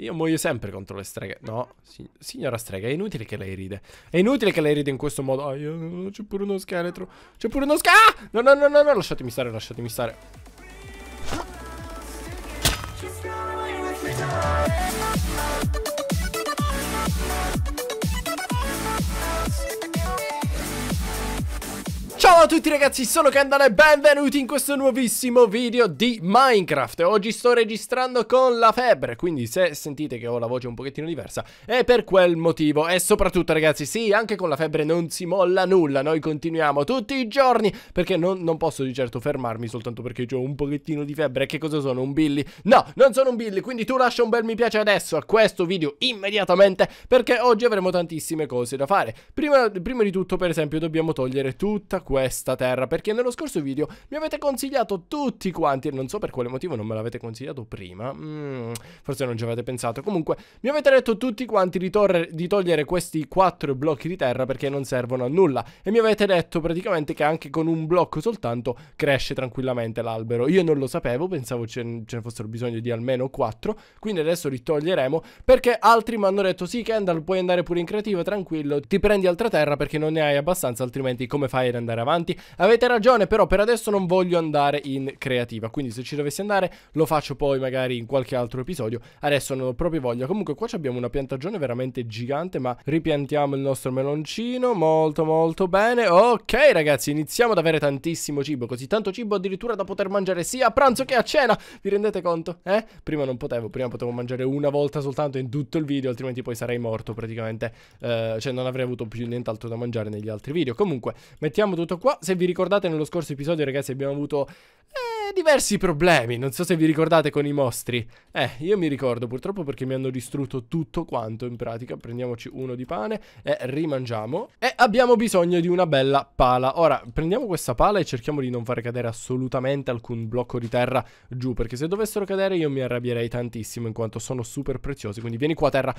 Io muoio sempre contro le streghe. No, si signora strega, è inutile che lei ride. È inutile che lei ride in questo modo. Ah, oh, c'è pure uno scheletro. C'è pure uno scheletro. Ah! No, no, no, no, no, lasciatemi stare, lasciatemi stare. Ah. Ciao a tutti ragazzi, sono Candana e benvenuti in questo nuovissimo video di Minecraft Oggi sto registrando con la febbre, quindi se sentite che ho la voce un pochettino diversa è per quel motivo E soprattutto ragazzi, sì, anche con la febbre non si molla nulla, noi continuiamo tutti i giorni Perché non, non posso di certo fermarmi soltanto perché ho un pochettino di febbre Che cosa sono, un Billy? No, non sono un Billy, quindi tu lascia un bel mi piace adesso a questo video immediatamente Perché oggi avremo tantissime cose da fare Prima, prima di tutto per esempio dobbiamo togliere tutta questa questa terra perché nello scorso video mi avete consigliato tutti quanti e non so per quale motivo non me l'avete consigliato prima mm, forse non ci avete pensato comunque mi avete detto tutti quanti di, di togliere questi quattro blocchi di terra perché non servono a nulla e mi avete detto praticamente che anche con un blocco soltanto cresce tranquillamente l'albero io non lo sapevo pensavo ce, ce ne fossero bisogno di almeno 4 quindi adesso li toglieremo perché altri mi hanno detto sì Kendall puoi andare pure in creativa tranquillo ti prendi altra terra perché non ne hai abbastanza altrimenti come fai ad andare avanti avanti. Avete ragione, però per adesso non voglio andare in creativa, quindi se ci dovessi andare lo faccio poi magari in qualche altro episodio. Adesso non ho proprio voglia. Comunque qua abbiamo una piantagione veramente gigante, ma ripiantiamo il nostro meloncino, molto molto bene. Ok ragazzi, iniziamo ad avere tantissimo cibo, così tanto cibo addirittura da poter mangiare sia a pranzo che a cena. Vi rendete conto? Eh? Prima non potevo, prima potevo mangiare una volta soltanto in tutto il video, altrimenti poi sarei morto praticamente. Eh, cioè non avrei avuto più nient'altro da mangiare negli altri video. Comunque, mettiamo tutto qua qua. Se vi ricordate nello scorso episodio, ragazzi, abbiamo avuto eh, diversi problemi, non so se vi ricordate con i mostri. Eh, io mi ricordo purtroppo perché mi hanno distrutto tutto quanto in pratica. Prendiamoci uno di pane e rimangiamo. E abbiamo bisogno di una bella pala. Ora, prendiamo questa pala e cerchiamo di non far cadere assolutamente alcun blocco di terra giù, perché se dovessero cadere io mi arrabbierei tantissimo in quanto sono super preziosi. Quindi vieni qua a terra.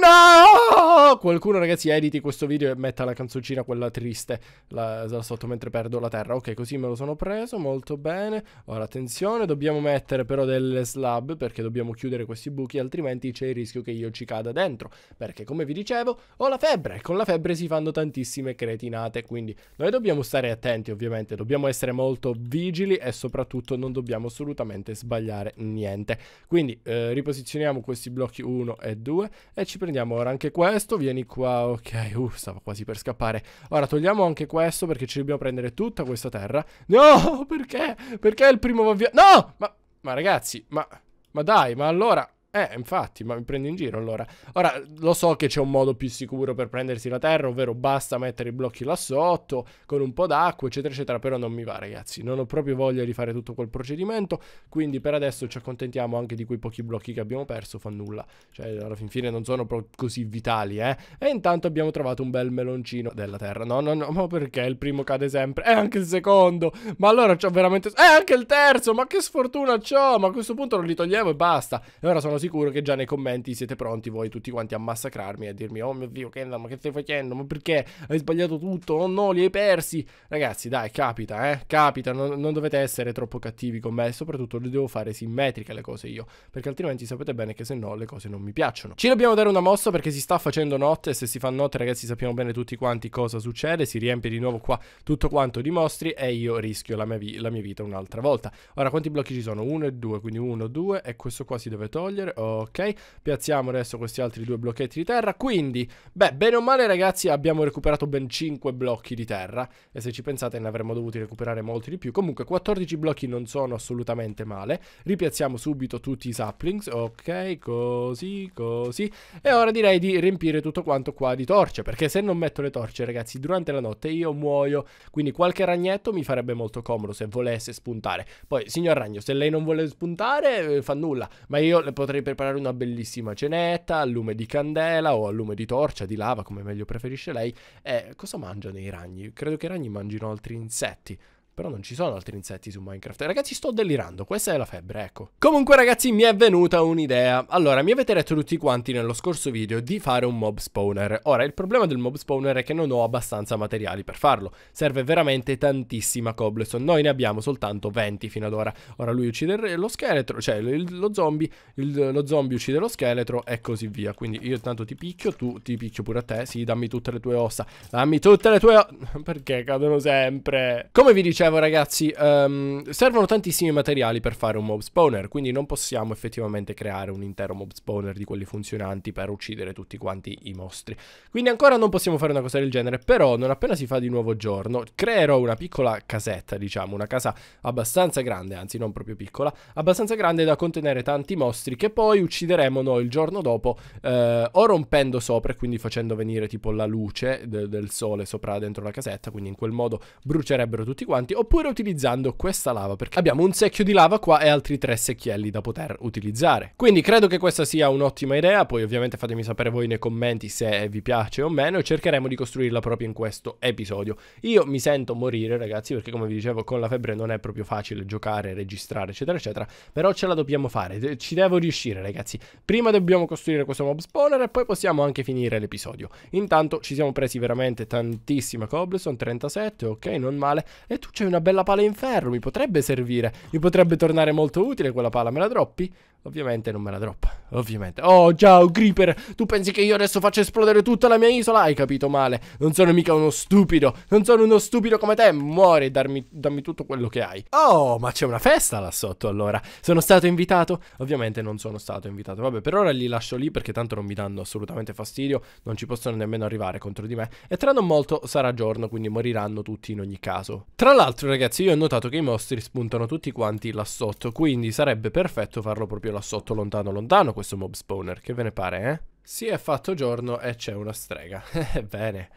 No! Qualcuno ragazzi editi questo video e metta la canzoncina quella triste là, sotto mentre perdo la terra. Ok, così me lo sono preso, molto bene. Ora attenzione, dobbiamo mettere però delle slab perché dobbiamo chiudere questi buchi altrimenti c'è il rischio che io ci cada dentro. Perché come vi dicevo ho la febbre e con la febbre si fanno tantissime cretinate. Quindi noi dobbiamo stare attenti ovviamente, dobbiamo essere molto vigili e soprattutto non dobbiamo assolutamente sbagliare niente. Quindi eh, riposizioniamo questi blocchi 1 e 2 e ci prendiamo ora anche questo. Vieni qua, ok, uh, stavo quasi per scappare. Ora togliamo anche questo perché ci dobbiamo prendere tutta questa terra. No, perché? Perché il primo va No! Ma, ma ragazzi, ma, ma dai, ma allora... Eh, infatti, ma mi prendi in giro allora. Ora, lo so che c'è un modo più sicuro per prendersi la terra, ovvero basta mettere i blocchi là sotto, con un po' d'acqua, eccetera, eccetera, però non mi va, ragazzi. Non ho proprio voglia di fare tutto quel procedimento, quindi per adesso ci accontentiamo anche di quei pochi blocchi che abbiamo perso, fa nulla. Cioè, alla fin fine non sono proprio così vitali, eh. E intanto abbiamo trovato un bel meloncino della terra. No, no, no, ma perché il primo cade sempre? E eh, anche il secondo! Ma allora c'ho veramente... E eh, anche il terzo! Ma che sfortuna c'ho! Ma a questo punto non li toglievo e basta. E ora sono sicuro che già nei commenti siete pronti voi tutti quanti a massacrarmi e a dirmi oh mio dio Kendall ma che stai facendo ma perché hai sbagliato tutto oh no li hai persi ragazzi dai capita eh capita non, non dovete essere troppo cattivi con me soprattutto le devo fare simmetriche le cose io perché altrimenti sapete bene che se no le cose non mi piacciono ci dobbiamo dare una mossa perché si sta facendo notte e se si fa notte ragazzi sappiamo bene tutti quanti cosa succede si riempie di nuovo qua tutto quanto di mostri e io rischio la mia, vi la mia vita un'altra volta ora quanti blocchi ci sono? 1 e 2 quindi 1, 2 e questo qua si deve togliere ok. Piazziamo adesso questi altri due blocchetti di terra. Quindi, beh, bene o male ragazzi abbiamo recuperato ben 5 blocchi di terra. E se ci pensate ne avremmo dovuti recuperare molti di più. Comunque 14 blocchi non sono assolutamente male. Ripiazziamo subito tutti i saplings, ok, così, così. E ora direi di riempire tutto quanto qua di torce, perché se non metto le torce ragazzi durante la notte io muoio. Quindi qualche ragnetto mi farebbe molto comodo se volesse spuntare. Poi, signor ragno, se lei non vuole spuntare, eh, fa nulla. Ma io le potrei preparare una bellissima cenetta al lume di candela o al lume di torcia, di lava, come meglio preferisce lei. Eh, cosa mangiano i ragni? Credo che i ragni mangino altri insetti. Però non ci sono altri insetti su Minecraft. Ragazzi, sto delirando. Questa è la febbre, ecco. Comunque, ragazzi, mi è venuta un'idea. Allora, mi avete detto tutti quanti nello scorso video di fare un mob spawner. Ora, il problema del mob spawner è che non ho abbastanza materiali per farlo. Serve veramente tantissima cobblestone. Noi ne abbiamo soltanto 20 fino ad ora. Ora lui uccide lo scheletro, cioè il, lo zombie. Il, lo zombie uccide lo scheletro e così via. Quindi io intanto ti picchio, tu ti picchio pure a te. Sì, dammi tutte le tue ossa. Dammi tutte le tue... ossa. Perché cadono sempre? Come vi dicevo dicevo ragazzi, um, servono tantissimi materiali per fare un mob spawner, quindi non possiamo effettivamente creare un intero mob spawner di quelli funzionanti per uccidere tutti quanti i mostri. Quindi ancora non possiamo fare una cosa del genere, però non appena si fa di nuovo giorno, creerò una piccola casetta, diciamo, una casa abbastanza grande, anzi non proprio piccola, abbastanza grande da contenere tanti mostri che poi uccideremo noi il giorno dopo, eh, o rompendo sopra, e quindi facendo venire tipo la luce de del sole sopra dentro la casetta, quindi in quel modo brucierebbero tutti quanti, insetti oppure utilizzando questa lava perché abbiamo un secchio di lava qua e altri tre secchielli da poter utilizzare. Quindi credo che questa sia un'ottima idea, poi ovviamente fatemi sapere voi nei commenti se vi piace o meno cercheremo di costruirla proprio in questo episodio. Io mi sento morire ragazzi perché come vi dicevo con la febbre non è proprio facile giocare, registrare eccetera eccetera, però ce la dobbiamo fare, ci devo riuscire ragazzi. Prima dobbiamo costruire questo mob spawner e poi possiamo anche finire l'episodio. Intanto ci siamo presi veramente tantissime cobblestone, 37, ok non male, e tu c'è c'è una bella pala in ferro, mi potrebbe servire. Mi potrebbe tornare molto utile quella pala, me la droppi? Ovviamente non me la droppa. Ovviamente. Oh, ciao, Creeper. Tu pensi che io adesso faccia esplodere tutta la mia isola? Hai capito male. Non sono mica uno stupido. Non sono uno stupido come te. Muori, darmi, dammi tutto quello che hai. Oh, ma c'è una festa là sotto allora. Sono stato invitato? Ovviamente non sono stato invitato. Vabbè, per ora li lascio lì perché tanto non mi danno assolutamente fastidio. Non ci possono nemmeno arrivare contro di me. E tra non molto sarà giorno, quindi moriranno tutti in ogni caso. Tra l'altro, ragazzi, io ho notato che i mostri spuntano tutti quanti là sotto. Quindi sarebbe perfetto farlo proprio là sotto, lontano, lontano, questo mob spawner. Che ve ne pare, eh? Si è fatto giorno e c'è una strega. Eh, bene,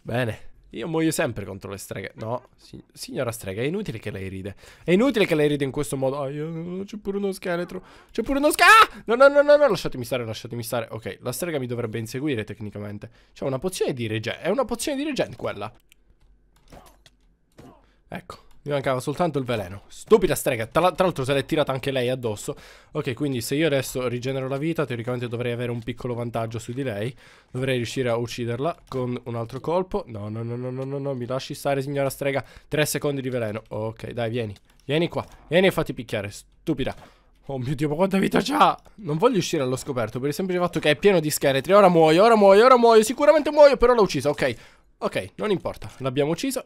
bene. Io muoio sempre contro le streghe. No, si signora strega, è inutile che lei ride. È inutile che lei ride in questo modo. Oh, c'è pure uno scheletro. C'è pure uno scheletro. Ah! No, no, no, no, no, lasciatemi stare, lasciatemi stare. Ok, la strega mi dovrebbe inseguire tecnicamente. C'è una pozione di regen. È una pozione di regen quella. Ecco. Mi mancava soltanto il veleno. Stupida strega. Tra, l'altro se l'è tirata anche lei addosso. Ok, quindi se io adesso rigenero la vita, teoricamente dovrei avere un piccolo vantaggio su di lei. Dovrei riuscire a ucciderla con un altro colpo. No, no, no, no, no, no, no. Mi lasci stare, signora strega. Tre secondi di veleno. Ok, dai, vieni. Vieni qua. Vieni e fatti picchiare. Stupida. Oh mio Dio, ma quanta vita c'ha! Non voglio uscire allo scoperto per il semplice fatto che è pieno di scheletri. Ora muoio, ora muoio, ora muoio. Sicuramente muoio, però l'ho uccisa. Ok, ok, non importa. L'abbiamo uccisa.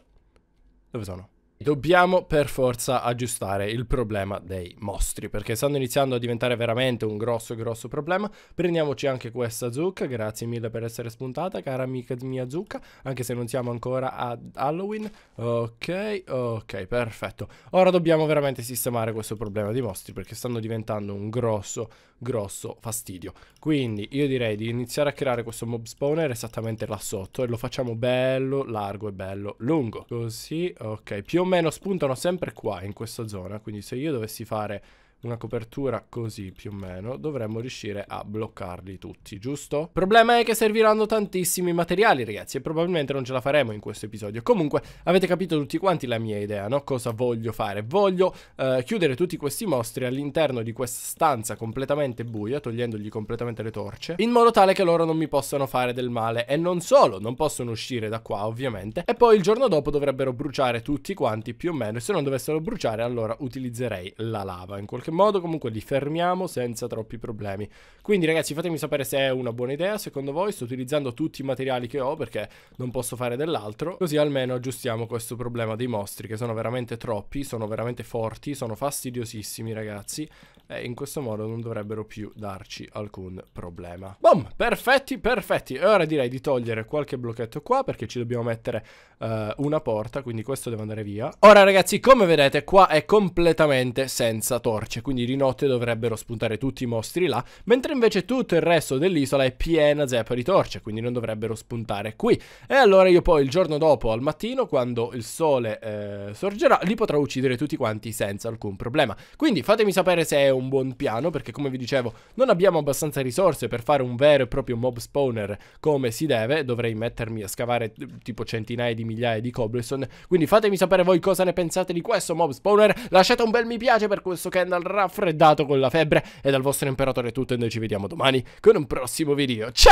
Dove sono? Dobbiamo per forza aggiustare il problema dei mostri, perché stanno iniziando a diventare veramente un grosso grosso problema. Prendiamoci anche questa zucca, grazie mille per essere spuntata, cara amica mia zucca, anche se non siamo ancora ad Halloween. Ok, ok, perfetto. Ora dobbiamo veramente sistemare questo problema dei mostri, perché stanno diventando un grosso grosso fastidio. Quindi io direi di iniziare a creare questo mob spawner esattamente là sotto e lo facciamo bello largo e bello lungo. Così, ok, più o meno spuntano sempre qua, in questa zona. Quindi se io dovessi fare una copertura così più o meno, dovremmo riuscire a bloccarli tutti, giusto? Il problema è che serviranno tantissimi materiali, ragazzi, e probabilmente non ce la faremo in questo episodio. Comunque, avete capito tutti quanti la mia idea, no? Cosa voglio fare? Voglio eh, chiudere tutti questi mostri all'interno di questa stanza completamente buia, togliendogli completamente le torce, in modo tale che loro non mi possano fare del male. E non solo, non possono uscire da qua, ovviamente, e poi il giorno dopo dovrebbero bruciare tutti quanti, più o meno, e se non dovessero bruciare, allora utilizzerei la lava, in qualche qualche modo comunque li fermiamo senza troppi problemi. Quindi ragazzi fatemi sapere se è una buona idea, secondo voi sto utilizzando tutti i materiali che ho perché non posso fare dell'altro, così almeno aggiustiamo questo problema dei mostri che sono veramente troppi, sono veramente forti, sono fastidiosissimi ragazzi eh, in questo modo non dovrebbero più darci alcun problema. Boom, perfetti, perfetti. E ora direi di togliere qualche blocchetto qua perché ci dobbiamo mettere eh, una porta, quindi questo deve andare via. Ora ragazzi, come vedete qua è completamente senza torce, quindi di notte dovrebbero spuntare tutti i mostri là, mentre invece tutto il resto dell'isola è piena zeppa di torce, quindi non dovrebbero spuntare qui. E allora io poi il giorno dopo, al mattino, quando il sole eh, sorgerà, li potrò uccidere tutti quanti senza alcun problema. Quindi fatemi sapere se è un un buon piano perché come vi dicevo non abbiamo abbastanza risorse per fare un vero e proprio mob spawner come si deve, dovrei mettermi a scavare eh, tipo centinaia di migliaia di cobblestone, quindi fatemi sapere voi cosa ne pensate di questo mob spawner, lasciate un bel mi piace per questo candle raffreddato con la febbre e dal vostro imperatore è tutto e noi ci vediamo domani con un prossimo video, ciao!